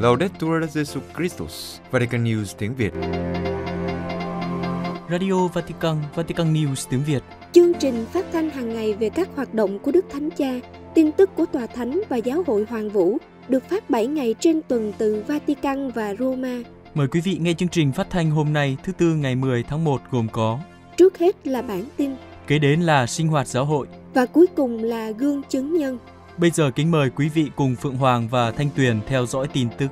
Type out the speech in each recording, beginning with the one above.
Laudetur Jesu Christus, Vatican News tiếng Việt. Radio Vatican, Vatican News tiếng Việt. Chương trình phát thanh hàng ngày về các hoạt động của Đức Thánh Cha, tin tức của Tòa Thánh và Giáo hội Hoàng Vũ được phát 7 ngày trên tuần từ Vatican và Roma. Mời quý vị nghe chương trình phát thanh hôm nay thứ tư ngày 10 tháng 1 gồm có Trước hết là bản tin Kế đến là sinh hoạt giáo hội và cuối cùng là gương chứng nhân. Bây giờ kính mời quý vị cùng Phượng Hoàng và Thanh Tuyền theo dõi tin tức.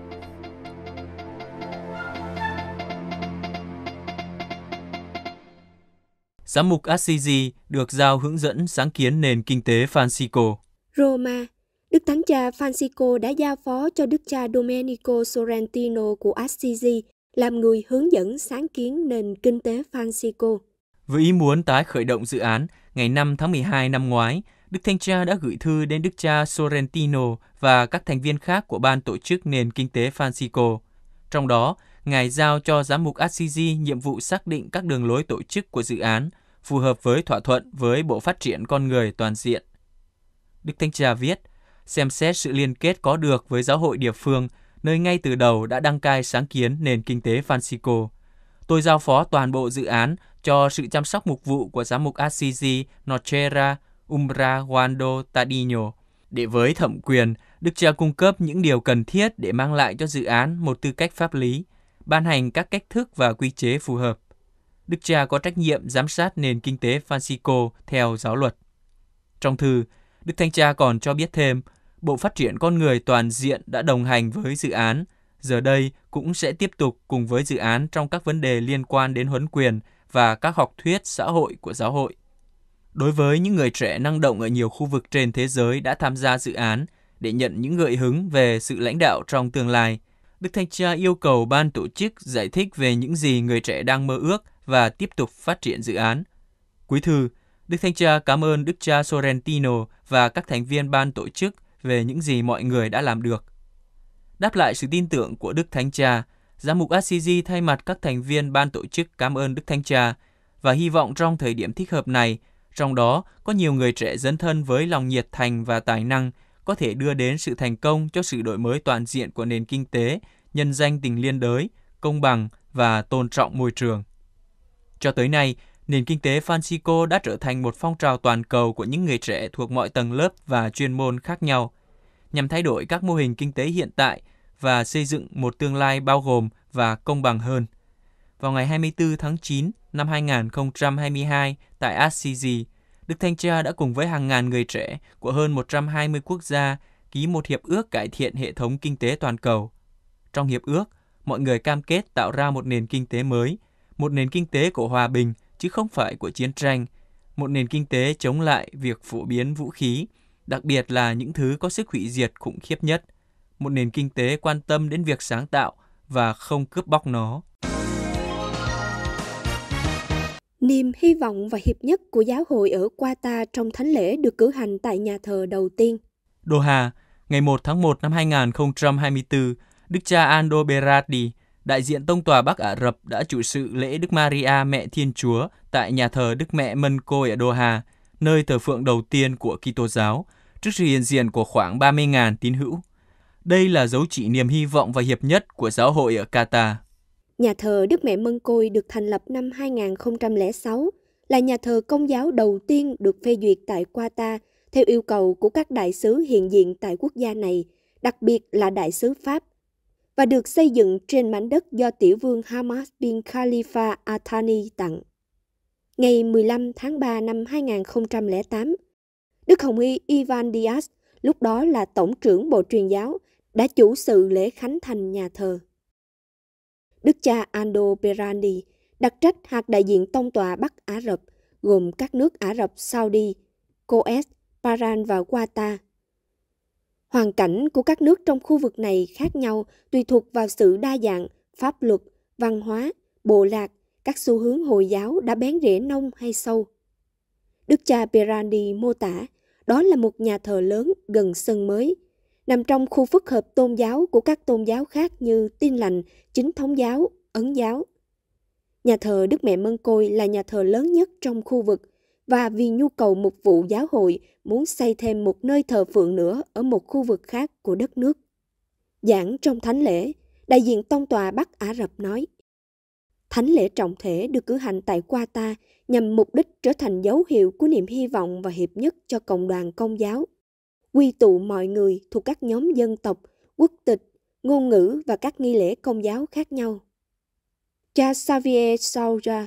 Giám mục Assisi được giao hướng dẫn sáng kiến nền kinh tế Francisco. Roma, Đức Thánh Cha Francisco đã giao phó cho Đức Cha Domenico Sorrentino của Assisi làm người hướng dẫn sáng kiến nền kinh tế Francisco. Với ý muốn tái khởi động dự án, ngày 5 tháng 12 năm ngoái, Đức Thanh Cha đã gửi thư đến Đức Cha Sorrentino và các thành viên khác của Ban Tổ chức Nền Kinh tế Francisco. Trong đó, Ngài giao cho Giám mục Assisi nhiệm vụ xác định các đường lối tổ chức của dự án phù hợp với thỏa thuận với Bộ Phát triển Con Người toàn diện. Đức Thanh Cha viết, xem xét sự liên kết có được với giáo hội địa phương, nơi ngay từ đầu đã đăng cai sáng kiến nền kinh tế Francisco. Tôi giao phó toàn bộ dự án cho sự chăm sóc mục vụ của giám mục Assisi Nocera Umbra Guando Tadino. Để với thẩm quyền, Đức cha cung cấp những điều cần thiết để mang lại cho dự án một tư cách pháp lý, ban hành các cách thức và quy chế phù hợp. Đức cha có trách nhiệm giám sát nền kinh tế Francisco theo giáo luật. Trong thư, Đức Thanh Cha còn cho biết thêm, Bộ Phát triển Con Người Toàn diện đã đồng hành với dự án, giờ đây cũng sẽ tiếp tục cùng với dự án trong các vấn đề liên quan đến huấn quyền và các học thuyết xã hội của giáo hội. Đối với những người trẻ năng động ở nhiều khu vực trên thế giới đã tham gia dự án để nhận những gợi hứng về sự lãnh đạo trong tương lai, Đức Thanh Cha yêu cầu ban tổ chức giải thích về những gì người trẻ đang mơ ước và tiếp tục phát triển dự án. Quý thư, Đức Thanh Cha cảm ơn Đức Cha Sorrentino và các thành viên ban tổ chức về những gì mọi người đã làm được. Đáp lại sự tin tưởng của Đức Thánh Cha, Giám mục Assisi thay mặt các thành viên ban tổ chức cảm ơn Đức Thánh Cha và hy vọng trong thời điểm thích hợp này, trong đó có nhiều người trẻ dấn thân với lòng nhiệt thành và tài năng có thể đưa đến sự thành công cho sự đổi mới toàn diện của nền kinh tế, nhân danh tình liên đới, công bằng và tôn trọng môi trường. Cho tới nay, nền kinh tế Francisco đã trở thành một phong trào toàn cầu của những người trẻ thuộc mọi tầng lớp và chuyên môn khác nhau, nhằm thay đổi các mô hình kinh tế hiện tại – và xây dựng một tương lai bao gồm và công bằng hơn. Vào ngày 24 tháng 9 năm 2022 tại Assisi, Đức Thanh Cha đã cùng với hàng ngàn người trẻ của hơn 120 quốc gia ký một hiệp ước cải thiện hệ thống kinh tế toàn cầu. Trong hiệp ước, mọi người cam kết tạo ra một nền kinh tế mới, một nền kinh tế của hòa bình chứ không phải của chiến tranh, một nền kinh tế chống lại việc phổ biến vũ khí, đặc biệt là những thứ có sức hủy diệt khủng khiếp nhất – một nền kinh tế quan tâm đến việc sáng tạo và không cướp bóc nó. Niềm hy vọng và hiệp nhất của giáo hội ở Qatar trong thánh lễ được cử hành tại nhà thờ đầu tiên. Doha, ngày 1 tháng 1 năm 2024, Đức cha Ando Berardi, đại diện Tông tòa Bắc Ả Rập đã chủ sự lễ Đức Maria Mẹ Thiên Chúa tại nhà thờ Đức Mẹ Mân Côi ở Doha, nơi thờ phượng đầu tiên của Kitô giáo, trước sự hiện diện của khoảng 30.000 tín hữu. Đây là dấu chỉ niềm hy vọng và hiệp nhất của giáo hội ở Qatar. Nhà thờ Đức Mẹ Mân Côi được thành lập năm 2006, là nhà thờ công giáo đầu tiên được phê duyệt tại Qatar theo yêu cầu của các đại sứ hiện diện tại quốc gia này, đặc biệt là đại sứ Pháp, và được xây dựng trên mảnh đất do tiểu vương Hamas bin Khalifa Athani tặng. Ngày 15 tháng 3 năm 2008, Đức Hồng Y Ivan Dias lúc đó là Tổng trưởng Bộ Truyền giáo, đã chủ sự lễ khánh thành nhà thờ. Đức cha Ando Perani đặc trách hạt đại diện tông tòa Bắc Ả Rập gồm các nước Ả Rập Saudi, Coes, Paran và Qatar. Hoàn cảnh của các nước trong khu vực này khác nhau tùy thuộc vào sự đa dạng, pháp luật, văn hóa, bộ lạc, các xu hướng Hồi giáo đã bén rễ nông hay sâu. Đức cha Perandi mô tả đó là một nhà thờ lớn gần sân mới – nằm trong khu phức hợp tôn giáo của các tôn giáo khác như Tin lành, Chính thống giáo, Ấn giáo. Nhà thờ Đức Mẹ Mân Côi là nhà thờ lớn nhất trong khu vực và vì nhu cầu mục vụ giáo hội muốn xây thêm một nơi thờ phượng nữa ở một khu vực khác của đất nước. Giảng trong thánh lễ, đại diện tông tòa Bắc Ả Rập nói Thánh lễ trọng thể được cử hành tại Qatar nhằm mục đích trở thành dấu hiệu của niềm hy vọng và hiệp nhất cho cộng đoàn công giáo quy tụ mọi người thuộc các nhóm dân tộc, quốc tịch, ngôn ngữ và các nghi lễ công giáo khác nhau. Cha Xavier Saura,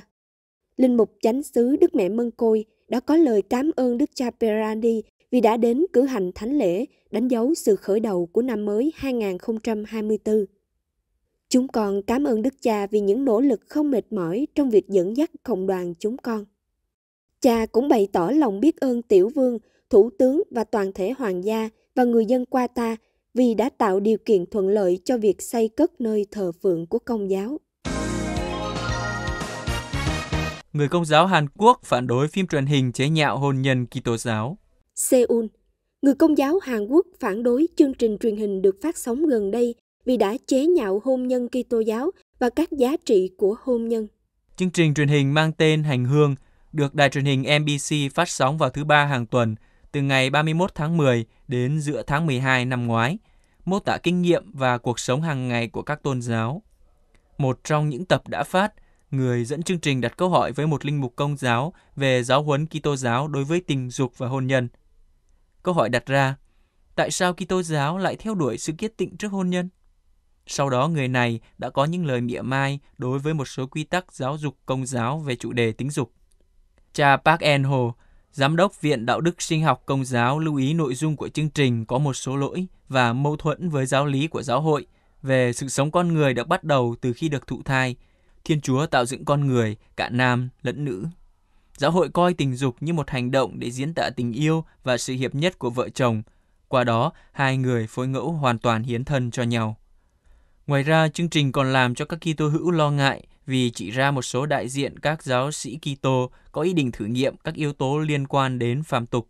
linh mục chánh xứ Đức Mẹ Mân Côi đã có lời cảm ơn Đức cha Perandi vì đã đến cử hành thánh lễ đánh dấu sự khởi đầu của năm mới 2024. Chúng con cảm ơn Đức Cha vì những nỗ lực không mệt mỏi trong việc dẫn dắt cộng đoàn chúng con. Cha cũng bày tỏ lòng biết ơn Tiểu Vương thủ tướng và toàn thể hoàng gia và người dân qua ta vì đã tạo điều kiện thuận lợi cho việc xây cất nơi thờ phượng của công giáo. Người công giáo Hàn Quốc phản đối phim truyền hình chế nhạo hôn nhân Kitô giáo. Seoul, người công giáo Hàn Quốc phản đối chương trình truyền hình được phát sóng gần đây vì đã chế nhạo hôn nhân Kitô giáo và các giá trị của hôn nhân. Chương trình truyền hình mang tên Hành Hương được đài truyền hình MBC phát sóng vào thứ ba hàng tuần – từ ngày 31 tháng 10 đến giữa tháng 12 năm ngoái, mô tả kinh nghiệm và cuộc sống hàng ngày của các tôn giáo. Một trong những tập đã phát, người dẫn chương trình đặt câu hỏi với một linh mục công giáo về giáo huấn Kitô giáo đối với tình dục và hôn nhân. Câu hỏi đặt ra, tại sao Kitô giáo lại theo đuổi sự kiết tịnh trước hôn nhân? Sau đó người này đã có những lời mỉa mai đối với một số quy tắc giáo dục công giáo về chủ đề tính dục. Cha Park En Ho, Giám đốc Viện Đạo đức Sinh học Công giáo lưu ý nội dung của chương trình có một số lỗi và mâu thuẫn với giáo lý của giáo hội về sự sống con người đã bắt đầu từ khi được thụ thai. Thiên Chúa tạo dựng con người, cả nam lẫn nữ. Giáo hội coi tình dục như một hành động để diễn tả tình yêu và sự hiệp nhất của vợ chồng. Qua đó, hai người phối ngẫu hoàn toàn hiến thân cho nhau. Ngoài ra, chương trình còn làm cho các Kitô hữu lo ngại vì chỉ ra một số đại diện các giáo sĩ Kitô có ý định thử nghiệm các yếu tố liên quan đến phàm tục.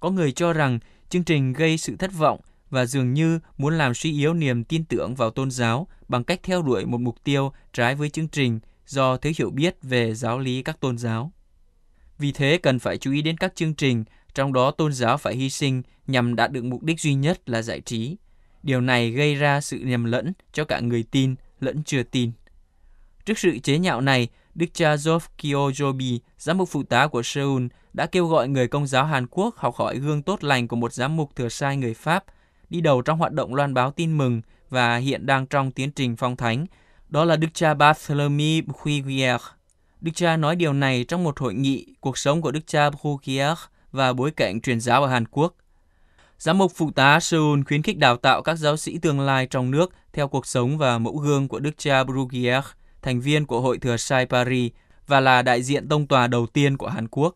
Có người cho rằng chương trình gây sự thất vọng và dường như muốn làm suy yếu niềm tin tưởng vào tôn giáo bằng cách theo đuổi một mục tiêu trái với chương trình do thiếu hiểu biết về giáo lý các tôn giáo. Vì thế cần phải chú ý đến các chương trình trong đó tôn giáo phải hy sinh nhằm đạt được mục đích duy nhất là giải trí Điều này gây ra sự nhầm lẫn cho cả người tin lẫn chưa tin. Trước sự chế nhạo này, Đức cha Jof Kyojobi, giám mục phụ tá của Seoul, đã kêu gọi người công giáo Hàn Quốc học hỏi gương tốt lành của một giám mục thừa sai người Pháp, đi đầu trong hoạt động loan báo tin mừng và hiện đang trong tiến trình phong thánh. Đó là Đức cha Barthélemy Bouguier. Đức cha nói điều này trong một hội nghị cuộc sống của Đức cha Bouguier và bối cảnh truyền giáo ở Hàn Quốc. Giám mục Phụ tá Seoul khuyến khích đào tạo các giáo sĩ tương lai trong nước theo cuộc sống và mẫu gương của đức cha Brugier, thành viên của Hội Thừa Sai Paris và là đại diện tông tòa đầu tiên của Hàn Quốc.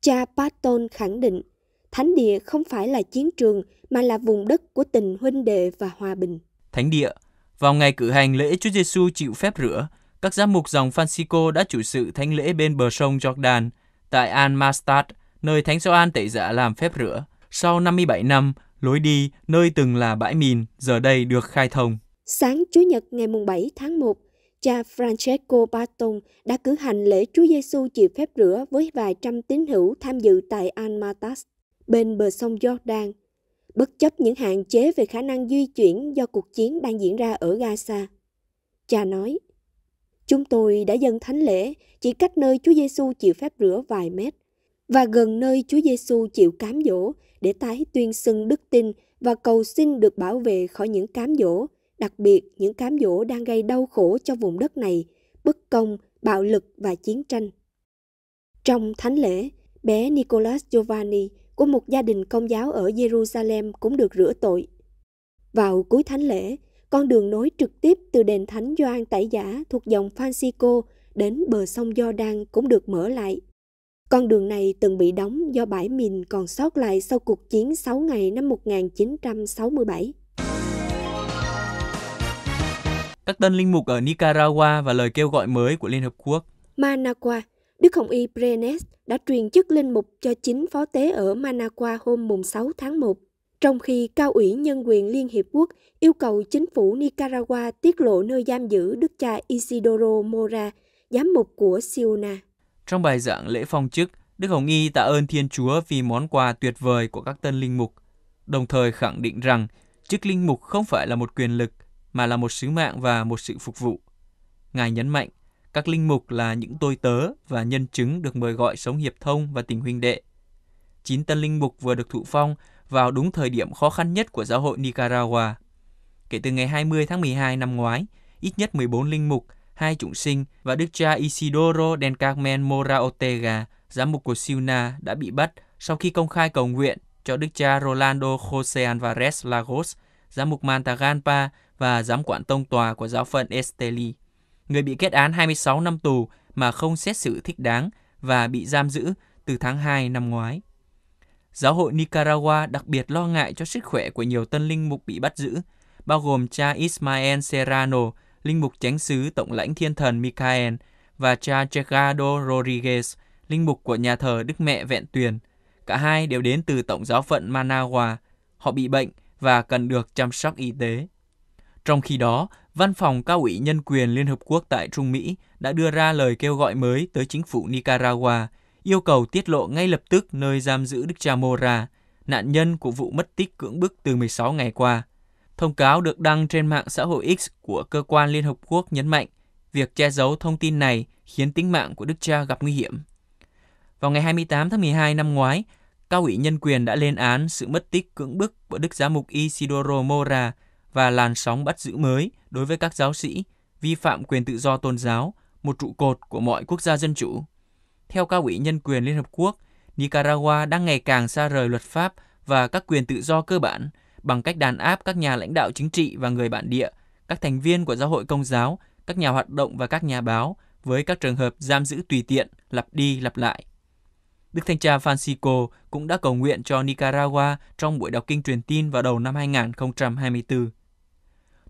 Cha Patton khẳng định, Thánh địa không phải là chiến trường mà là vùng đất của tình huynh đệ và hòa bình. Thánh địa, vào ngày cử hành lễ Chúa Giêsu chịu phép rửa, các giám mục dòng Francisco đã chủ sự thánh lễ bên bờ sông Jordan tại Al-Mastad, nơi Thánh Gioan tẩy dạ làm phép rửa. Sau 57 năm, lối đi nơi từng là bãi mìn giờ đây được khai thông. Sáng Chủ nhật ngày 7 tháng 1, cha Francesco Barton đã cử hành lễ Chúa Giêsu chịu phép rửa với vài trăm tín hữu tham dự tại Almatas, bên bờ sông Jordan, bất chấp những hạn chế về khả năng di chuyển do cuộc chiến đang diễn ra ở Gaza. Cha nói, Chúng tôi đã dâng thánh lễ chỉ cách nơi Chúa Giêsu chịu phép rửa vài mét và gần nơi Chúa Giêsu chịu cám dỗ để tái tuyên xưng đức tin và cầu xin được bảo vệ khỏi những cám dỗ, đặc biệt những cám dỗ đang gây đau khổ cho vùng đất này, bất công, bạo lực và chiến tranh. Trong thánh lễ, bé Nicholas Giovanni của một gia đình công giáo ở Jerusalem cũng được rửa tội. Vào cuối thánh lễ, con đường nối trực tiếp từ đền thánh Gioan Tẩy Giả thuộc dòng Francisco đến bờ sông Jordan cũng được mở lại – con đường này từng bị đóng do bãi mìn còn sót lại sau cuộc chiến 6 ngày năm 1967. Các tân linh mục ở Nicaragua và lời kêu gọi mới của Liên Hợp Quốc. Managua, Đức Hồng Y Brenes đã truyền chức linh mục cho chính phó tế ở Managua hôm mùng 6 tháng 1, trong khi Cao ủy Nhân quyền Liên Hiệp Quốc yêu cầu chính phủ Nicaragua tiết lộ nơi giam giữ đức cha Isidoro Mora, giám mục của Siona. Trong bài giảng lễ phong chức, Đức Hồng Y tạ ơn Thiên Chúa vì món quà tuyệt vời của các tân linh mục, đồng thời khẳng định rằng chức linh mục không phải là một quyền lực mà là một sứ mạng và một sự phục vụ. Ngài nhấn mạnh, các linh mục là những tôi tớ và nhân chứng được mời gọi sống hiệp thông và tình huynh đệ. Chín tân linh mục vừa được thụ phong vào đúng thời điểm khó khăn nhất của giáo hội Nicaragua. Kể từ ngày 20 tháng 12 năm ngoái, ít nhất 14 linh mục hai chúng sinh và đức cha Isidoro del Carmen Mora Ortega, giám mục của Siuna đã bị bắt sau khi công khai cầu nguyện cho đức cha Rolando José Alvarez Lagos, giám mục Mantaganpa và giám quản tông tòa của giáo phận Esteli. Người bị kết án 26 năm tù mà không xét xử thích đáng và bị giam giữ từ tháng 2 năm ngoái. Giáo hội Nicaragua đặc biệt lo ngại cho sức khỏe của nhiều tân linh mục bị bắt giữ, bao gồm cha Ismael Serrano, linh mục chánh sứ tổng lãnh thiên thần Michael và cha Chegado Rodriguez, linh mục của nhà thờ Đức Mẹ Vẹn Tuyền. Cả hai đều đến từ tổng giáo phận Managua. Họ bị bệnh và cần được chăm sóc y tế. Trong khi đó, Văn phòng Cao ủy Nhân quyền Liên Hợp Quốc tại Trung Mỹ đã đưa ra lời kêu gọi mới tới chính phủ Nicaragua, yêu cầu tiết lộ ngay lập tức nơi giam giữ Đức Cha Mora, nạn nhân của vụ mất tích cưỡng bức từ 16 ngày qua. Thông cáo được đăng trên mạng xã hội X của cơ quan Liên Hợp Quốc nhấn mạnh việc che giấu thông tin này khiến tính mạng của đức cha gặp nguy hiểm. Vào ngày 28 tháng 12 năm ngoái, cao ủy nhân quyền đã lên án sự mất tích cưỡng bức của đức giám mục Isidoro Mora và làn sóng bắt giữ mới đối với các giáo sĩ vi phạm quyền tự do tôn giáo, một trụ cột của mọi quốc gia dân chủ. Theo cao ủy nhân quyền Liên Hợp Quốc, Nicaragua đang ngày càng xa rời luật pháp và các quyền tự do cơ bản – bằng cách đàn áp các nhà lãnh đạo chính trị và người bản địa, các thành viên của giáo hội công giáo, các nhà hoạt động và các nhà báo với các trường hợp giam giữ tùy tiện, lặp đi lặp lại. Đức Thanh tra Francisco cũng đã cầu nguyện cho Nicaragua trong buổi đọc kinh truyền tin vào đầu năm 2024.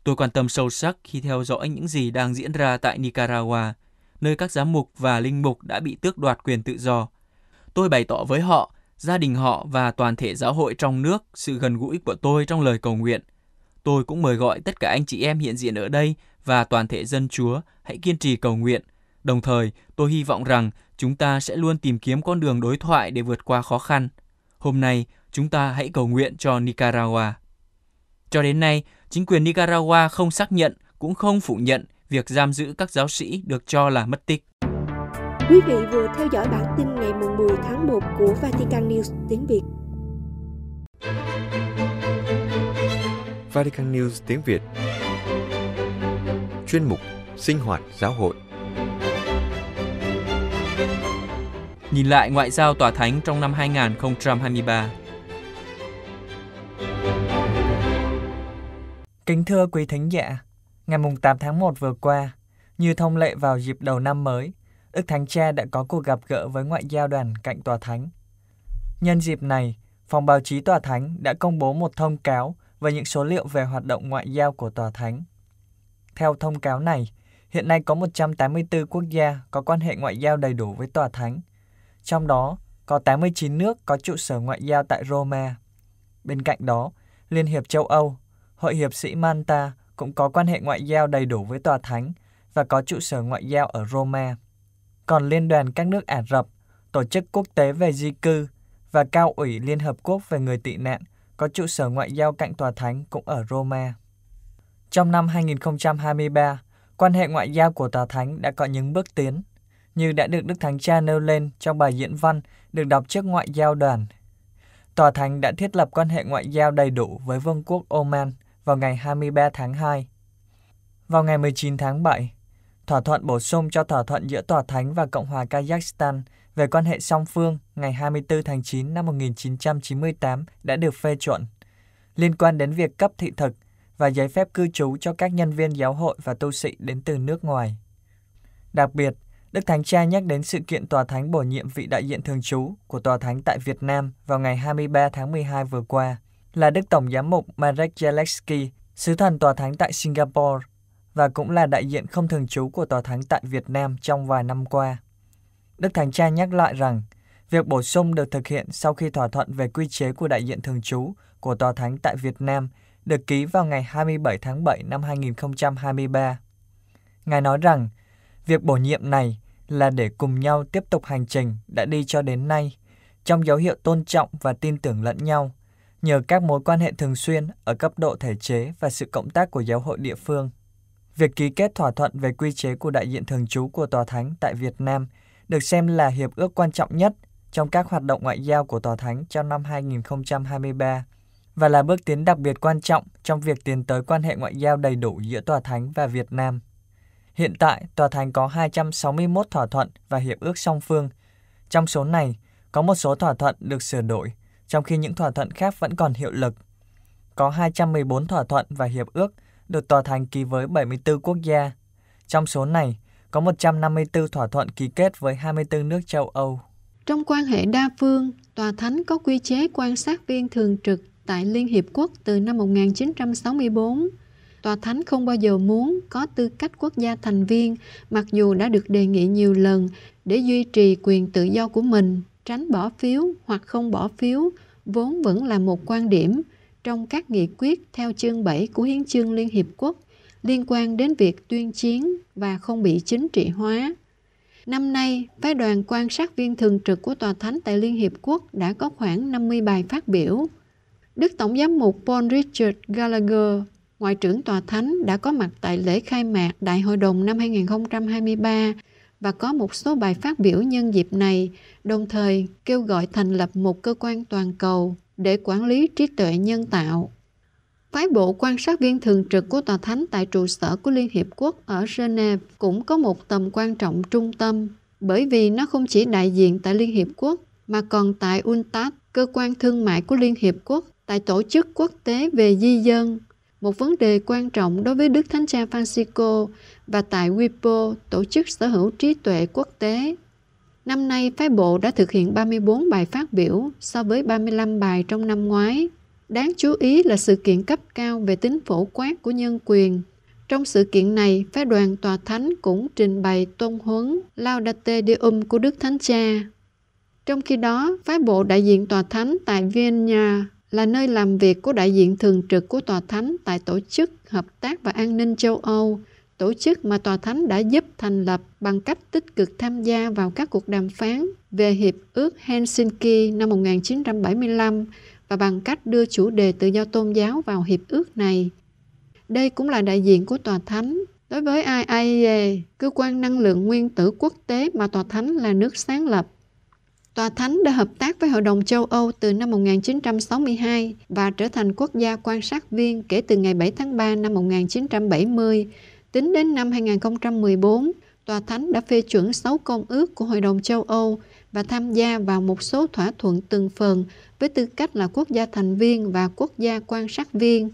Tôi quan tâm sâu sắc khi theo dõi những gì đang diễn ra tại Nicaragua, nơi các giám mục và linh mục đã bị tước đoạt quyền tự do. Tôi bày tỏ với họ gia đình họ và toàn thể giáo hội trong nước sự gần gũi của tôi trong lời cầu nguyện. Tôi cũng mời gọi tất cả anh chị em hiện diện ở đây và toàn thể dân Chúa hãy kiên trì cầu nguyện. Đồng thời, tôi hy vọng rằng chúng ta sẽ luôn tìm kiếm con đường đối thoại để vượt qua khó khăn. Hôm nay, chúng ta hãy cầu nguyện cho Nicaragua. Cho đến nay, chính quyền Nicaragua không xác nhận cũng không phủ nhận việc giam giữ các giáo sĩ được cho là mất tích. Quý vị vừa theo dõi bản tin ngày 10 tháng 1 của Vatican News tiếng Việt. Vatican News tiếng Việt Chuyên mục Sinh hoạt giáo hội Nhìn lại ngoại giao tòa thánh trong năm 2023 Kính thưa quý thánh giả, ngày 8 tháng 1 vừa qua, như thông lệ vào dịp đầu năm mới, Đức Thánh Cha đã có cuộc gặp gỡ với ngoại giao đoàn cạnh Tòa Thánh. Nhân dịp này, Phòng báo chí Tòa Thánh đã công bố một thông cáo về những số liệu về hoạt động ngoại giao của Tòa Thánh. Theo thông cáo này, hiện nay có 184 quốc gia có quan hệ ngoại giao đầy đủ với Tòa Thánh. Trong đó, có 89 nước có trụ sở ngoại giao tại Roma. Bên cạnh đó, Liên hiệp châu Âu, Hội hiệp sĩ Manta cũng có quan hệ ngoại giao đầy đủ với Tòa Thánh và có trụ sở ngoại giao ở Roma còn Liên đoàn các nước Ả Rập, Tổ chức Quốc tế về Di cư và Cao ủy Liên Hợp Quốc về người tị nạn có trụ sở ngoại giao cạnh Tòa Thánh cũng ở Roma. Trong năm 2023, quan hệ ngoại giao của Tòa Thánh đã có những bước tiến, như đã được Đức Thánh Cha nêu lên trong bài diễn văn được đọc trước ngoại giao đoàn. Tòa Thánh đã thiết lập quan hệ ngoại giao đầy đủ với Vương quốc Oman vào ngày 23 tháng 2. Vào ngày 19 tháng 7, thỏa thuận bổ sung cho thỏa thuận giữa Tòa Thánh và Cộng hòa Kazakhstan về quan hệ song phương ngày 24 tháng 9 năm 1998 đã được phê chuẩn. Liên quan đến việc cấp thị thực và giấy phép cư trú cho các nhân viên giáo hội và tu sĩ đến từ nước ngoài. Đặc biệt, Đức Thánh Cha nhắc đến sự kiện Tòa Thánh bổ nhiệm vị đại diện thường trú của Tòa Thánh tại Việt Nam vào ngày 23 tháng 12 vừa qua, là Đức Tổng Giám mục Marek Jelensky, sứ thần Tòa Thánh tại Singapore và cũng là đại diện không thường trú của Tòa Thánh tại Việt Nam trong vài năm qua. Đức Thánh Cha nhắc lại rằng, việc bổ sung được thực hiện sau khi thỏa thuận về quy chế của đại diện thường trú của Tòa Thánh tại Việt Nam được ký vào ngày 27 tháng 7 năm 2023. Ngài nói rằng, việc bổ nhiệm này là để cùng nhau tiếp tục hành trình đã đi cho đến nay, trong dấu hiệu tôn trọng và tin tưởng lẫn nhau, nhờ các mối quan hệ thường xuyên ở cấp độ thể chế và sự cộng tác của giáo hội địa phương. Việc ký kết thỏa thuận về quy chế của đại diện thường trú của Tòa Thánh tại Việt Nam được xem là hiệp ước quan trọng nhất trong các hoạt động ngoại giao của Tòa Thánh trong năm 2023 và là bước tiến đặc biệt quan trọng trong việc tiến tới quan hệ ngoại giao đầy đủ giữa Tòa Thánh và Việt Nam. Hiện tại, Tòa Thánh có 261 thỏa thuận và hiệp ước song phương. Trong số này, có một số thỏa thuận được sửa đổi, trong khi những thỏa thuận khác vẫn còn hiệu lực. Có 214 thỏa thuận và hiệp ước – được tòa thành ký với 74 quốc gia. Trong số này, có 154 thỏa thuận ký kết với 24 nước châu Âu. Trong quan hệ đa phương, Tòa Thánh có quy chế quan sát viên thường trực tại Liên Hiệp Quốc từ năm 1964. Tòa Thánh không bao giờ muốn có tư cách quốc gia thành viên, mặc dù đã được đề nghị nhiều lần để duy trì quyền tự do của mình, tránh bỏ phiếu hoặc không bỏ phiếu, vốn vẫn là một quan điểm trong các nghị quyết theo chương 7 của Hiến chương Liên Hiệp Quốc liên quan đến việc tuyên chiến và không bị chính trị hóa. Năm nay, phái đoàn quan sát viên thường trực của Tòa Thánh tại Liên Hiệp Quốc đã có khoảng 50 bài phát biểu. Đức Tổng giám mục Paul Richard Gallagher, Ngoại trưởng Tòa Thánh đã có mặt tại lễ khai mạc Đại hội đồng năm 2023 và có một số bài phát biểu nhân dịp này, đồng thời kêu gọi thành lập một cơ quan toàn cầu để quản lý trí tuệ nhân tạo. Phái bộ quan sát viên thường trực của Tòa Thánh tại trụ sở của Liên Hiệp Quốc ở Geneva cũng có một tầm quan trọng trung tâm bởi vì nó không chỉ đại diện tại Liên Hiệp Quốc mà còn tại UNTAD, cơ quan thương mại của Liên Hiệp Quốc, tại Tổ chức Quốc tế về Di dân, một vấn đề quan trọng đối với Đức Thánh Cha Francisco và tại WIPO, Tổ chức Sở hữu trí tuệ quốc tế. Năm nay, phái bộ đã thực hiện 34 bài phát biểu so với 35 bài trong năm ngoái. Đáng chú ý là sự kiện cấp cao về tính phổ quát của nhân quyền. Trong sự kiện này, phái đoàn tòa thánh cũng trình bày tôn huấn Laudate Deum của Đức Thánh Cha. Trong khi đó, phái bộ đại diện tòa thánh tại Vienna là nơi làm việc của đại diện thường trực của tòa thánh tại Tổ chức Hợp tác và An ninh châu Âu tổ chức mà Tòa Thánh đã giúp thành lập bằng cách tích cực tham gia vào các cuộc đàm phán về Hiệp ước Helsinki năm 1975 và bằng cách đưa chủ đề tự do tôn giáo vào hiệp ước này. Đây cũng là đại diện của Tòa Thánh. Đối với IAEA, e, cơ quan năng lượng nguyên tử quốc tế mà Tòa Thánh là nước sáng lập, Tòa Thánh đã hợp tác với Hội đồng châu Âu từ năm 1962 và trở thành quốc gia quan sát viên kể từ ngày 7 tháng 3 năm 1970 Tính đến năm 2014, Tòa Thánh đã phê chuẩn 6 công ước của Hội đồng châu Âu và tham gia vào một số thỏa thuận từng phần với tư cách là quốc gia thành viên và quốc gia quan sát viên.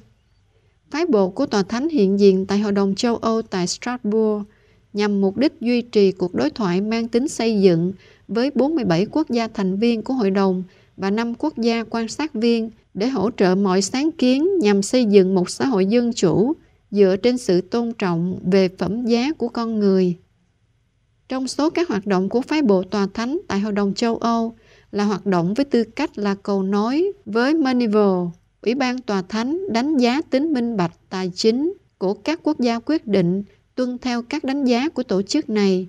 Phái bộ của Tòa Thánh hiện diện tại Hội đồng châu Âu tại Strasbourg nhằm mục đích duy trì cuộc đối thoại mang tính xây dựng với 47 quốc gia thành viên của hội đồng và 5 quốc gia quan sát viên để hỗ trợ mọi sáng kiến nhằm xây dựng một xã hội dân chủ dựa trên sự tôn trọng về phẩm giá của con người. Trong số các hoạt động của phái bộ tòa thánh tại Hội đồng châu Âu là hoạt động với tư cách là cầu nối với Manival, Ủy ban tòa thánh đánh giá tính minh bạch tài chính của các quốc gia quyết định tuân theo các đánh giá của tổ chức này.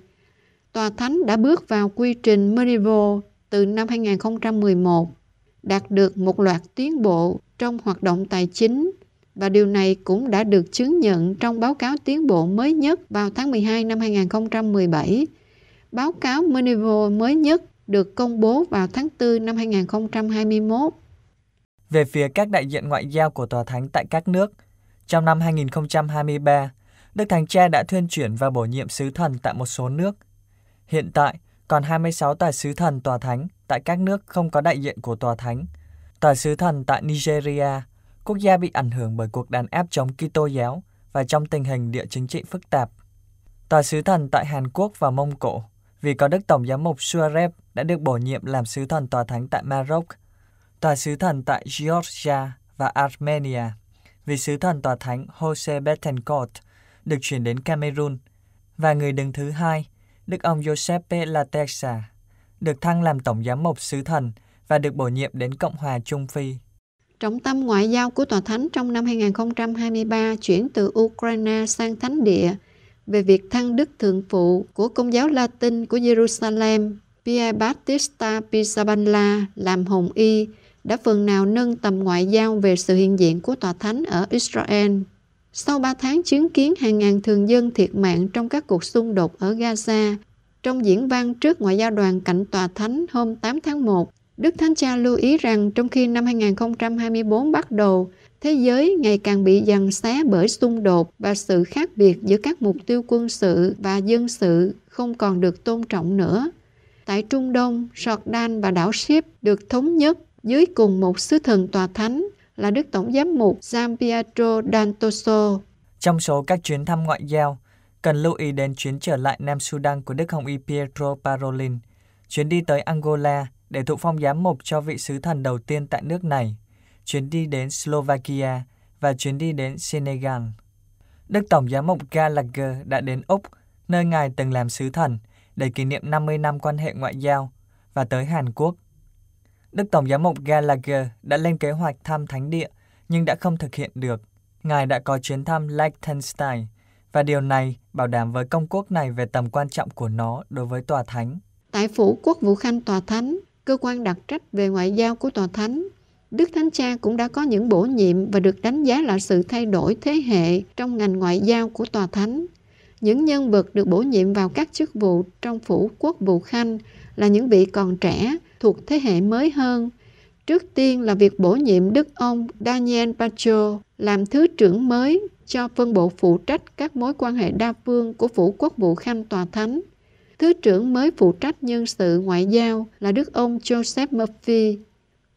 Tòa thánh đã bước vào quy trình Manival từ năm 2011, đạt được một loạt tiến bộ trong hoạt động tài chính và điều này cũng đã được chứng nhận trong báo cáo tiến bộ mới nhất vào tháng 12 năm 2017. Báo cáo Monivo mới nhất được công bố vào tháng 4 năm 2021. Về phía các đại diện ngoại giao của Tòa Thánh tại các nước, trong năm 2023, Đức Thánh Cha đã thuyên chuyển và bổ nhiệm sứ thần tại một số nước. Hiện tại, còn 26 tòa sứ thần Tòa Thánh tại các nước không có đại diện của Tòa Thánh. Tòa sứ thần tại Nigeria Quốc gia bị ảnh hưởng bởi cuộc đàn áp chống Kitô giáo và trong tình hình địa chính trị phức tạp. Tòa sứ thần tại Hàn Quốc và Mông Cổ vì có Đức Tổng giám mục Suarez đã được bổ nhiệm làm sứ thần tòa thánh tại Maroc, tòa sứ thần tại Georgia và Armenia, vì sứ thần tòa thánh Jose Betancourt được chuyển đến Cameroon, và người đứng thứ hai, Đức ông Joseph P. Latexa, được thăng làm Tổng giám mục sứ thần và được bổ nhiệm đến Cộng hòa Trung Phi Trọng tâm ngoại giao của Tòa Thánh trong năm 2023 chuyển từ Ukraine sang Thánh Địa về việc thăng đức thượng phụ của Công giáo Latin của Jerusalem Pierre Battista Pizzaballa làm hồng y đã phần nào nâng tầm ngoại giao về sự hiện diện của Tòa Thánh ở Israel. Sau 3 tháng chứng kiến hàng ngàn thường dân thiệt mạng trong các cuộc xung đột ở Gaza, trong diễn văn trước Ngoại giao đoàn cạnh Tòa Thánh hôm 8 tháng 1, Đức Thánh Cha lưu ý rằng trong khi năm 2024 bắt đầu, thế giới ngày càng bị dằn xé bởi xung đột và sự khác biệt giữa các mục tiêu quân sự và dân sự không còn được tôn trọng nữa. Tại Trung Đông, Jordan và đảo Ship được thống nhất dưới cùng một sứ thần tòa thánh là Đức Tổng giám mục Giampietro Dantoso. Trong số các chuyến thăm ngoại giao, cần lưu ý đến chuyến trở lại Nam Sudan của Đức Hồng Y Pietro Parolin, chuyến đi tới Angola – để thụ phong giám mục cho vị sứ thần đầu tiên tại nước này, chuyến đi đến Slovakia và chuyến đi đến Senegal. Đức Tổng giám mục Gallagher đã đến Úc, nơi ngài từng làm sứ thần, để kỷ niệm 50 năm quan hệ ngoại giao và tới Hàn Quốc. Đức Tổng giám mục Gallagher đã lên kế hoạch thăm thánh địa nhưng đã không thực hiện được. Ngài đã có chuyến thăm Liechtenstein và điều này bảo đảm với công quốc này về tầm quan trọng của nó đối với tòa thánh. Tại phủ quốc vụ khanh tòa thánh, cơ quan đặc trách về ngoại giao của Tòa Thánh. Đức Thánh Cha cũng đã có những bổ nhiệm và được đánh giá là sự thay đổi thế hệ trong ngành ngoại giao của Tòa Thánh. Những nhân vật được bổ nhiệm vào các chức vụ trong phủ quốc vụ khanh là những vị còn trẻ thuộc thế hệ mới hơn. Trước tiên là việc bổ nhiệm Đức ông Daniel Pacho làm Thứ trưởng mới cho phân bộ phụ trách các mối quan hệ đa phương của Phủ Quốc vụ Khanh Tòa Thánh Thứ trưởng mới phụ trách nhân sự ngoại giao là Đức ông Joseph Murphy.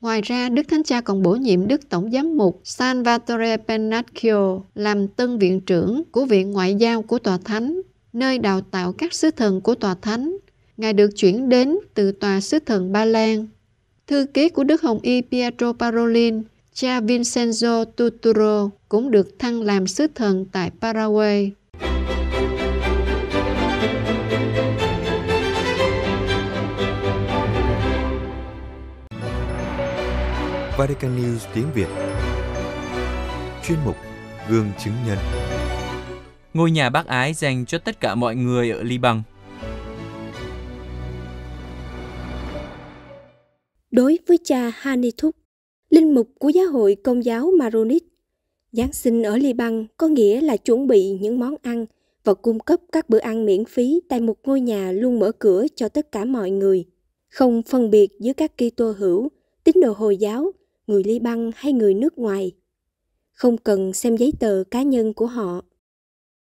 Ngoài ra, Đức Thánh Cha còn bổ nhiệm Đức Tổng giám mục Salvatore Pennacchio làm tân viện trưởng của Viện Ngoại giao của Tòa Thánh, nơi đào tạo các sứ thần của Tòa Thánh. Ngài được chuyển đến từ Tòa Sứ thần Ba Lan. Thư ký của Đức Hồng Y Pietro Parolin, cha Vincenzo Tuturo cũng được thăng làm sứ thần tại Paraguay. Vatican News tiếng Việt Chuyên mục Gương chứng nhân Ngôi nhà bác ái dành cho tất cả mọi người ở Liban Đối với cha Hani Thúc, linh mục của giáo hội công giáo Maronit, Giáng sinh ở Liban có nghĩa là chuẩn bị những món ăn và cung cấp các bữa ăn miễn phí tại một ngôi nhà luôn mở cửa cho tất cả mọi người, không phân biệt giữa các Kitô hữu, tín đồ Hồi giáo người Liban hay người nước ngoài, không cần xem giấy tờ cá nhân của họ.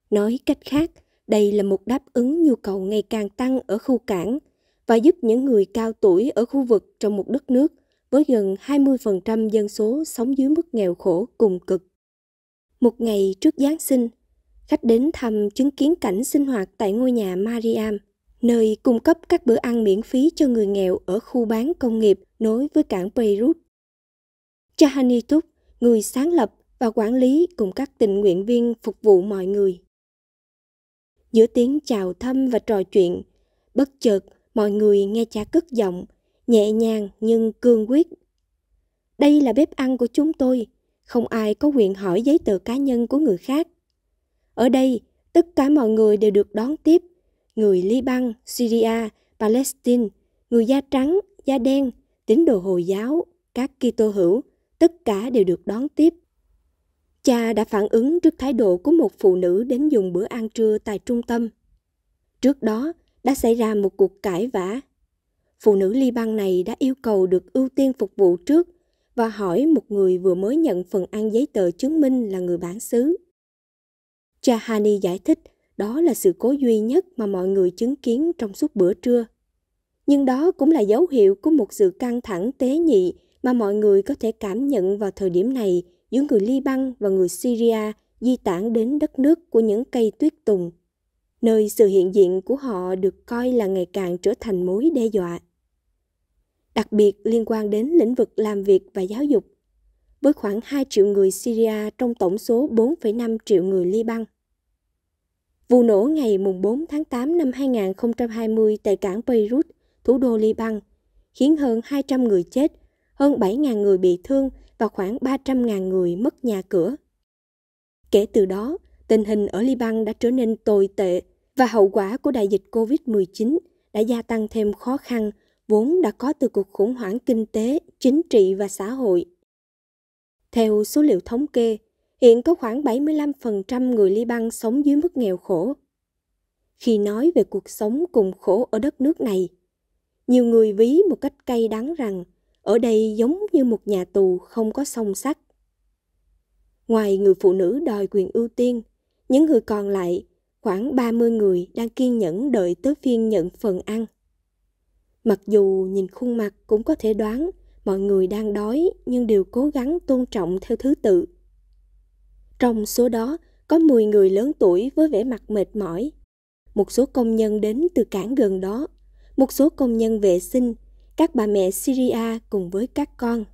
Nói cách khác, đây là một đáp ứng nhu cầu ngày càng tăng ở khu cảng và giúp những người cao tuổi ở khu vực trong một đất nước với gần 20% dân số sống dưới mức nghèo khổ cùng cực. Một ngày trước Giáng sinh, khách đến thăm chứng kiến cảnh sinh hoạt tại ngôi nhà Mariam, nơi cung cấp các bữa ăn miễn phí cho người nghèo ở khu bán công nghiệp nối với cảng Beirut. Chahani Túc, người sáng lập và quản lý cùng các tình nguyện viên phục vụ mọi người. Giữa tiếng chào thăm và trò chuyện, bất chợt mọi người nghe cha cất giọng, nhẹ nhàng nhưng cương quyết. Đây là bếp ăn của chúng tôi, không ai có quyền hỏi giấy tờ cá nhân của người khác. Ở đây, tất cả mọi người đều được đón tiếp, người Liban, Syria, Palestine, người da trắng, da đen, tín đồ Hồi giáo, các Kitô hữu, tất cả đều được đón tiếp. Cha đã phản ứng trước thái độ của một phụ nữ đến dùng bữa ăn trưa tại trung tâm. Trước đó đã xảy ra một cuộc cãi vã. Phụ nữ ly Liban này đã yêu cầu được ưu tiên phục vụ trước và hỏi một người vừa mới nhận phần ăn giấy tờ chứng minh là người bản xứ. Cha Hani giải thích đó là sự cố duy nhất mà mọi người chứng kiến trong suốt bữa trưa. Nhưng đó cũng là dấu hiệu của một sự căng thẳng tế nhị mà mọi người có thể cảm nhận vào thời điểm này giữa người Liban và người Syria di tản đến đất nước của những cây tuyết tùng, nơi sự hiện diện của họ được coi là ngày càng trở thành mối đe dọa. Đặc biệt liên quan đến lĩnh vực làm việc và giáo dục, với khoảng 2 triệu người Syria trong tổng số 4,5 triệu người Liban. Vụ nổ ngày 4 tháng 8 năm 2020 tại cảng Beirut, thủ đô Liban, khiến hơn 200 người chết hơn 7.000 người bị thương và khoảng 300.000 người mất nhà cửa. Kể từ đó, tình hình ở Liban đã trở nên tồi tệ và hậu quả của đại dịch COVID-19 đã gia tăng thêm khó khăn vốn đã có từ cuộc khủng hoảng kinh tế, chính trị và xã hội. Theo số liệu thống kê, hiện có khoảng 75% người Liban sống dưới mức nghèo khổ. Khi nói về cuộc sống cùng khổ ở đất nước này, nhiều người ví một cách cay đắng rằng ở đây giống như một nhà tù không có song sắt. Ngoài người phụ nữ đòi quyền ưu tiên, những người còn lại, khoảng 30 người đang kiên nhẫn đợi tới phiên nhận phần ăn. Mặc dù nhìn khuôn mặt cũng có thể đoán mọi người đang đói nhưng đều cố gắng tôn trọng theo thứ tự. Trong số đó có 10 người lớn tuổi với vẻ mặt mệt mỏi. Một số công nhân đến từ cảng gần đó, một số công nhân vệ sinh các bà mẹ Syria cùng với các con.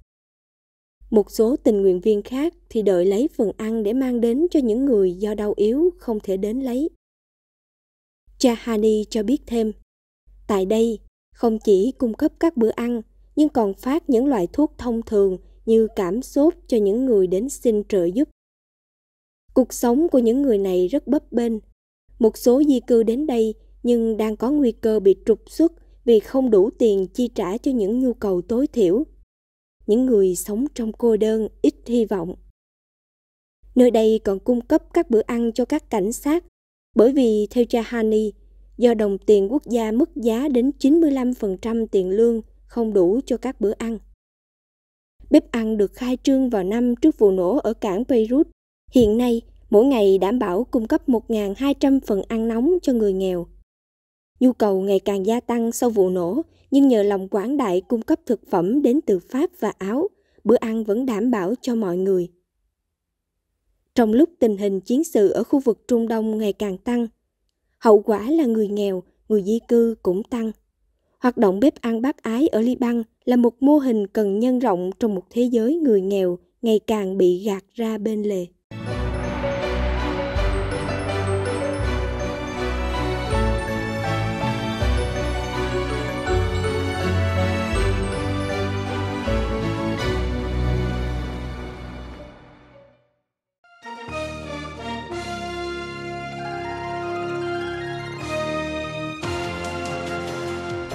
Một số tình nguyện viên khác thì đợi lấy phần ăn để mang đến cho những người do đau yếu không thể đến lấy. Cha Hani cho biết thêm, tại đây không chỉ cung cấp các bữa ăn nhưng còn phát những loại thuốc thông thường như cảm sốt cho những người đến xin trợ giúp. Cuộc sống của những người này rất bấp bênh. Một số di cư đến đây nhưng đang có nguy cơ bị trục xuất vì không đủ tiền chi trả cho những nhu cầu tối thiểu. Những người sống trong cô đơn ít hy vọng. Nơi đây còn cung cấp các bữa ăn cho các cảnh sát, bởi vì theo cha Hani, do đồng tiền quốc gia mức giá đến 95% tiền lương không đủ cho các bữa ăn. Bếp ăn được khai trương vào năm trước vụ nổ ở cảng Beirut. Hiện nay, mỗi ngày đảm bảo cung cấp 1.200 phần ăn nóng cho người nghèo Nhu cầu ngày càng gia tăng sau vụ nổ, nhưng nhờ lòng quảng đại cung cấp thực phẩm đến từ Pháp và Áo, bữa ăn vẫn đảm bảo cho mọi người. Trong lúc tình hình chiến sự ở khu vực Trung Đông ngày càng tăng, hậu quả là người nghèo, người di cư cũng tăng. Hoạt động bếp ăn bác ái ở Liban là một mô hình cần nhân rộng trong một thế giới người nghèo ngày càng bị gạt ra bên lề.